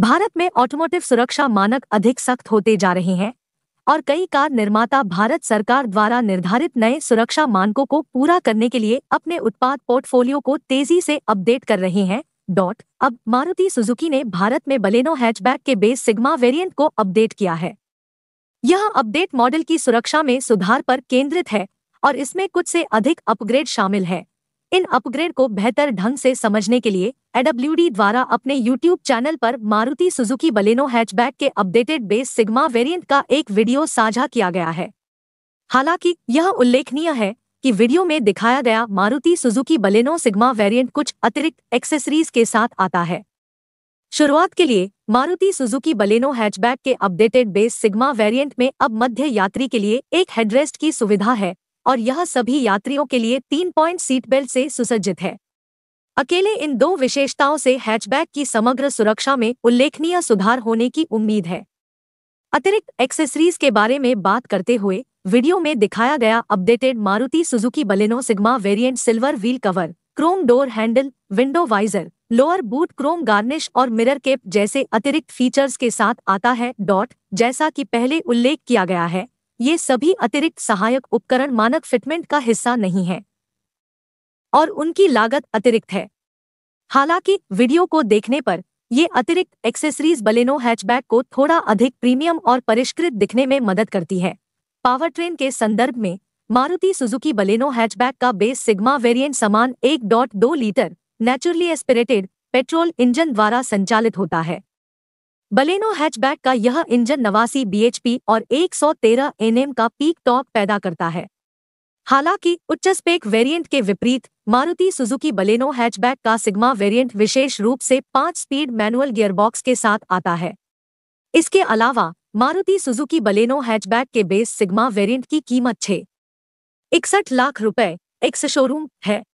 भारत में ऑटोमोटिव सुरक्षा मानक अधिक सख्त होते जा रहे हैं और कई कार निर्माता भारत सरकार द्वारा निर्धारित नए सुरक्षा मानकों को पूरा करने के लिए अपने उत्पाद पोर्टफोलियो को तेजी से अपडेट कर रहे हैं डॉट अब मारुति सुजुकी ने भारत में बलेनो हैचबैक के बेस सिग्मा वेरिएंट को अपडेट किया है यह अपडेट मॉडल की सुरक्षा में सुधार पर केंद्रित है और इसमें कुछ से अधिक अपग्रेड शामिल है इन अपग्रेड को बेहतर ढंग से समझने के लिए एडब्ल्यू द्वारा अपने यूट्यूब चैनल पर मारुति सुजुकी बलेनो हैचबैक के अपडेटेड बेस सिग्मा वेरिएंट का एक वीडियो साझा किया गया है हालांकि यह उल्लेखनीय है कि वीडियो में दिखाया गया Maruti Suzuki Baleno Sigma variant कुछ अतिरिक्त एक्सेसरीज के साथ आता है शुरुआत के लिए मारुति सुजुकी बलेनो हैचबैक के अपडेटेड बेस सिग्मा वेरिएंट में अब मध्य यात्री के लिए एक हेडरेस्ट की सुविधा है और यह सभी यात्रियों के लिए तीन पॉइंट सीट बेल्ट से सुसज्जित है अकेले इन दो विशेषताओं से हैचबैक की समग्र सुरक्षा में उल्लेखनीय सुधार होने की उम्मीद है अतिरिक्त एक्सेसरीज के बारे में बात करते हुए वीडियो में दिखाया गया updated Maruti Suzuki Baleno Sigma variant silver wheel cover chrome door handle window visor lower boot chrome garnish और मिरर केप जैसे अतिरिक्त फीचर्स के साथ आता है डॉट जैसा कि पहले उल्लेख किया गया है ये सभी अतिरिक्त सहायक उपकरण मानक फिटमेंट का हिस्सा नहीं है और उनकी लागत अतिरिक्त है हालांकि वीडियो को देखने पर ये अतिरिक्त एक्सेसरीज बलेनो हैचबैक को थोड़ा अधिक प्रीमियम और परिष्कृत दिखने में मदद करती है पावर ट्रेन के संदर्भ में मारुति सुजुकी बलेनो हैचबैक का बेस सिग्मा वेरिएंट समान 1.2 litre naturally aspirated petrol engine द्वारा संचालित होता है बलेनो हैचबैक का यह इंजन नवासी बीएचपी और 113 एनएम का पीक टॉप पैदा करता है हालांकि उच्च स्पेक वेरिएंट के विपरीत मारुति सुजुकी बलेनो हैचबैक का सिग्मा वेरिएंट विशेष रूप से पांच स्पीड मैनुअल गियरबॉक्स के साथ आता है इसके अलावा मारुति सुजुकी बलेनो हैचबैक के बेस सिग्मा वेरिएंट की कीमत छः इकसठ लाख रुपए एक्स शोरूम है